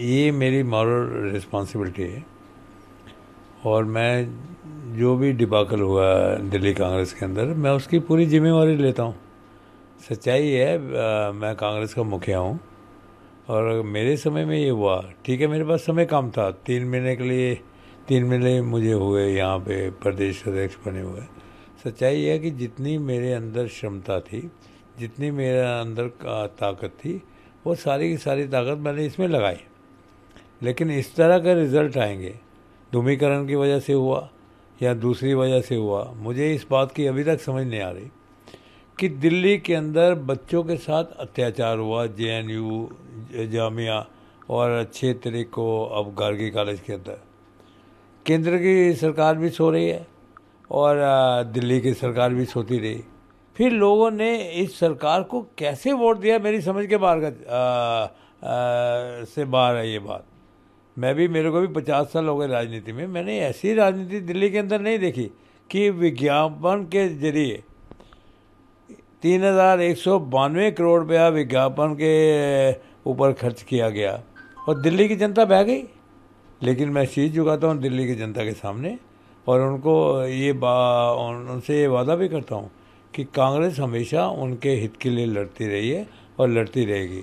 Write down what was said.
ये मेरी moral responsibility है और मैं जो भी डिबाकल हुआ दिल्ली कांग्रेस के अंदर मैं उसकी पूरी जिम्मेवारी लेता हूँ सच्चाई है आ, मैं कांग्रेस का मुखिया हूँ और मेरे समय में ये हुआ ठीक है मेरे पास समय कम था तीन महीने के लिए तीन महीने मुझे हुए यहाँ पे प्रदेश अध्यक्ष बने हुए सच्चाई है कि जितनी मेरे अंदर क्षमता थी जितनी मेरे अंदर ताकत थी वो सारी की सारी ताकत मैंने इसमें लगाई लेकिन इस तरह के रिज़ल्ट आएंगे धूमीकरण की वजह से हुआ या दूसरी वजह से हुआ मुझे इस बात की अभी तक समझ नहीं आ रही कि दिल्ली के अंदर बच्चों के साथ अत्याचार हुआ जे एन यू जामिया और अच्छे तरीके को अब गार्गी कॉलेज के अंदर केंद्र की सरकार भी सो रही है और दिल्ली की सरकार भी सोती रही फिर लोगों ने इस सरकार को कैसे वोट दिया मेरी समझ के बाहर से बाहर है ये बात मैं भी मेरे को भी पचास साल हो गए राजनीति में मैंने ऐसी राजनीति दिल्ली के अंदर नहीं देखी कि विज्ञापन के जरिए तीन हज़ार एक सौ बानवे करोड़ रुपया विज्ञापन के ऊपर खर्च किया गया और दिल्ली की जनता बह गई लेकिन मैं शीश झुकाता हूँ दिल्ली की जनता के सामने और उनको ये बा उनसे ये वादा भी करता हूँ कि कांग्रेस हमेशा उनके हित के लिए लड़ती रही है और लड़ती रहेगी